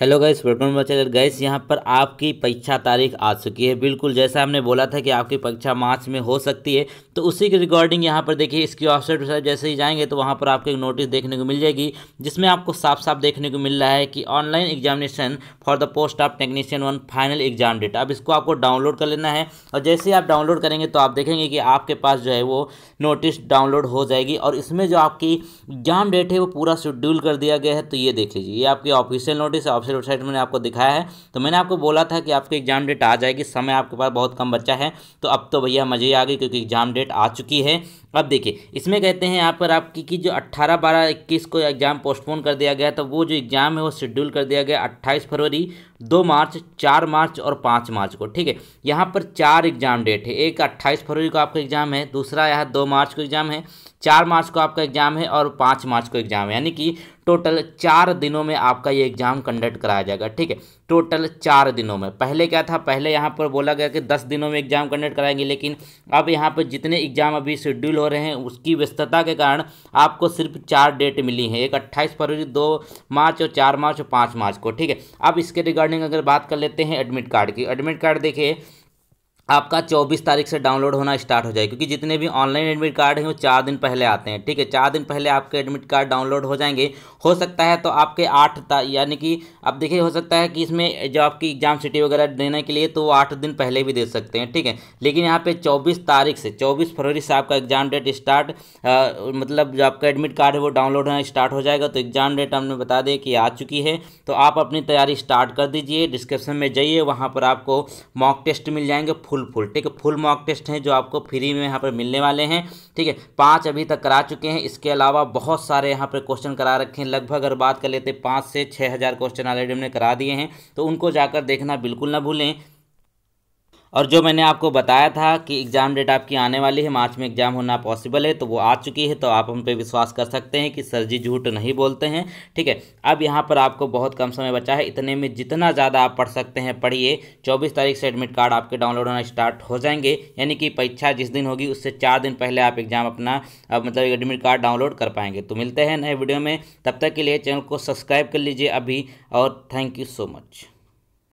hello guys welcome to guys यहाँ पर आपकी परीक्षा तारीख आ चुकी है बिल्कुल जैसा हमने बोला था कि आपकी परीक्षा मार्च में हो सकती है तो उसी की रिकॉर्डिंग यहाँ पर देखिए इसकी वेबसाइट पर जैसे ही जाएंगे तो वहाँ पर आपको एक नोटिस देखने को मिल जाएगी जिसमें आपको साफ साफ देखने को मिल रहा है कि online examination for the post of technician one final exam date अब इसको आपको डाउनलोड कर लेना है और जैसे ही आप डाउनलोड करेंगे तो आप देखेंगे कि आपके पास जो है वो नोटिस डाउनलोड हो जाएगी और इसमें जो आपकी एग्जाम डेट है वो पूरा शेड्यूल कर दिया गया है तो ये देख लीजिए ये आपकी ऑफिशियल नोटिस है ऑफिशियल वेबसाइट मैंने आपको दिखाया है तो मैंने आपको बोला था कि आपके एग्ज़ाम डेट आ जाएगी समय आपके पास बहुत कम बच्चा है तो अब तो भैया मज़े आ गए क्योंकि एग्ज़ाम डेट आ चुकी है अब देखिए इसमें कहते हैं यहाँ पर आपकी कि जो 18 बारह 21 को एग्ज़ाम पोस्टपोन कर दिया गया तो वो जो एग्ज़ाम है वो शेड्यूल कर दिया गया 28 फरवरी 2 मार्च 4 मार्च और 5 मार्च को ठीक है यहाँ पर चार एग्ज़ाम डेट है एक 28 फरवरी को आपका एग्ज़ाम है दूसरा यहाँ 2 मार्च को एग्ज़ाम है चार मार्च को आपका एग्ज़ाम है और पाँच मार्च को एग्ज़ाम है यानी कि टोटल चार दिनों में आपका ये एग्ज़ाम कंडक्ट कराया जाएगा ठीक है टोटल चार दिनों में पहले क्या था पहले यहाँ पर बोला गया कि दस दिनों में एग्ज़ाम कंडक्ट कराएंगे लेकिन अब यहाँ पर जितने एग्ज़ाम अभी शेड्यूल हो रहे हैं उसकी व्यस्तता के कारण आपको सिर्फ चार डेट मिली है एक अट्ठाईस फरवरी दो मार्च और चार मार्च और पाँच मार्च को ठीक है अब इसके रिगार्डिंग अगर बात कर लेते हैं एडमिट कार्ड की एडमिट कार्ड देखिए आपका 24 तारीख से डाउनलोड होना स्टार्ट हो जाए क्योंकि जितने भी ऑनलाइन एडमिट कार्ड हैं वो चार दिन पहले आते हैं ठीक है चार दिन पहले आपके एडमिट कार्ड डाउनलोड हो जाएंगे हो सकता है तो आपके आठ यानी कि अब देखिए हो सकता है कि इसमें जो आपकी एग्जाम सिटी वगैरह देने के लिए तो वो आठ दिन पहले भी दे सकते हैं ठीक है लेकिन यहाँ पर चौबीस तारीख से चौबीस फरवरी से आपका एग्जाम डेट स्टार्ट मतलब जो आपका एडमिट कार्ड है वो डाउनलोड होना स्टार्ट हो जाएगा तो एग्जाम डेट हमने बता दें कि आ चुकी है तो आप अपनी तैयारी स्टार्ट कर दीजिए डिस्क्रिप्शन में जाइए वहाँ पर आपको मॉक टेस्ट मिल जाएंगे फुल फुल ठीक है फुल मॉक टेस्ट हैं जो आपको फ्री में यहाँ पर मिलने वाले हैं ठीक है पाँच अभी तक करा चुके हैं इसके अलावा बहुत सारे यहाँ पर क्वेश्चन करा रखे हैं लगभग अगर बात कर लेते पाँच से छः हज़ार क्वेश्चन ऑलरेडी हमने करा दिए हैं तो उनको जाकर देखना बिल्कुल ना भूलें और जो मैंने आपको बताया था कि एग्ज़ाम डेट आपकी आने वाली है मार्च में एग्ज़ाम होना पॉसिबल है तो वो आ चुकी है तो आप उन पर विश्वास कर सकते हैं कि सर जी झूठ नहीं बोलते हैं ठीक है अब यहाँ पर आपको बहुत कम समय बचा है इतने में जितना ज़्यादा आप पढ़ सकते हैं पढ़िए चौबीस तारीख से एडमिट कार्ड आपके डाउनलोड होना स्टार्ट हो जाएंगे यानी कि परीक्षा जिस दिन होगी उससे चार दिन पहले आप एग्ज़ाम अपना मतलब एडमिट कार्ड डाउनलोड कर पाएंगे तो मिलते हैं नए वीडियो में तब तक के लिए चैनल को सब्सक्राइब कर लीजिए अभी और थैंक यू सो मच